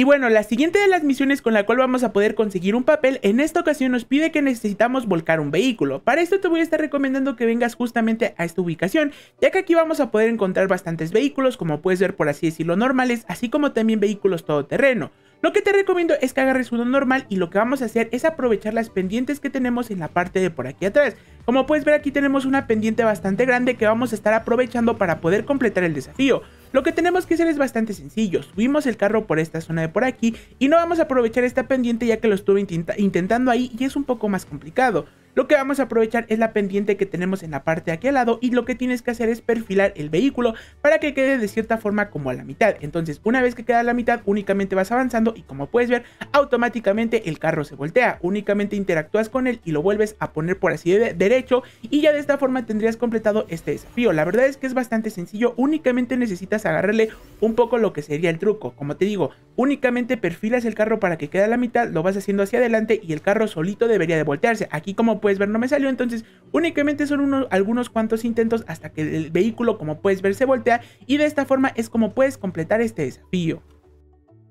Y bueno, la siguiente de las misiones con la cual vamos a poder conseguir un papel, en esta ocasión nos pide que necesitamos volcar un vehículo. Para esto te voy a estar recomendando que vengas justamente a esta ubicación, ya que aquí vamos a poder encontrar bastantes vehículos, como puedes ver por así decirlo, normales, así como también vehículos todoterreno. Lo que te recomiendo es que agarres uno normal y lo que vamos a hacer es aprovechar las pendientes que tenemos en la parte de por aquí atrás. Como puedes ver aquí tenemos una pendiente bastante grande que vamos a estar aprovechando para poder completar el desafío. Lo que tenemos que hacer es bastante sencillo, subimos el carro por esta zona de por aquí y no vamos a aprovechar esta pendiente ya que lo estuve intentando ahí y es un poco más complicado. Lo que vamos a aprovechar es la pendiente que tenemos en la parte de aquí al lado y lo que tienes que hacer es perfilar el vehículo para que quede de cierta forma como a la mitad. Entonces una vez que queda a la mitad únicamente vas avanzando y como puedes ver automáticamente el carro se voltea. Únicamente interactúas con él y lo vuelves a poner por así de derecho y ya de esta forma tendrías completado este desafío. La verdad es que es bastante sencillo, únicamente necesitas agarrarle un poco lo que sería el truco. Como te digo, únicamente perfilas el carro para que quede a la mitad, lo vas haciendo hacia adelante y el carro solito debería de voltearse. Aquí como puedes ver no me salió, entonces únicamente son unos, algunos cuantos intentos hasta que el vehículo como puedes ver se voltea y de esta forma es como puedes completar este desafío.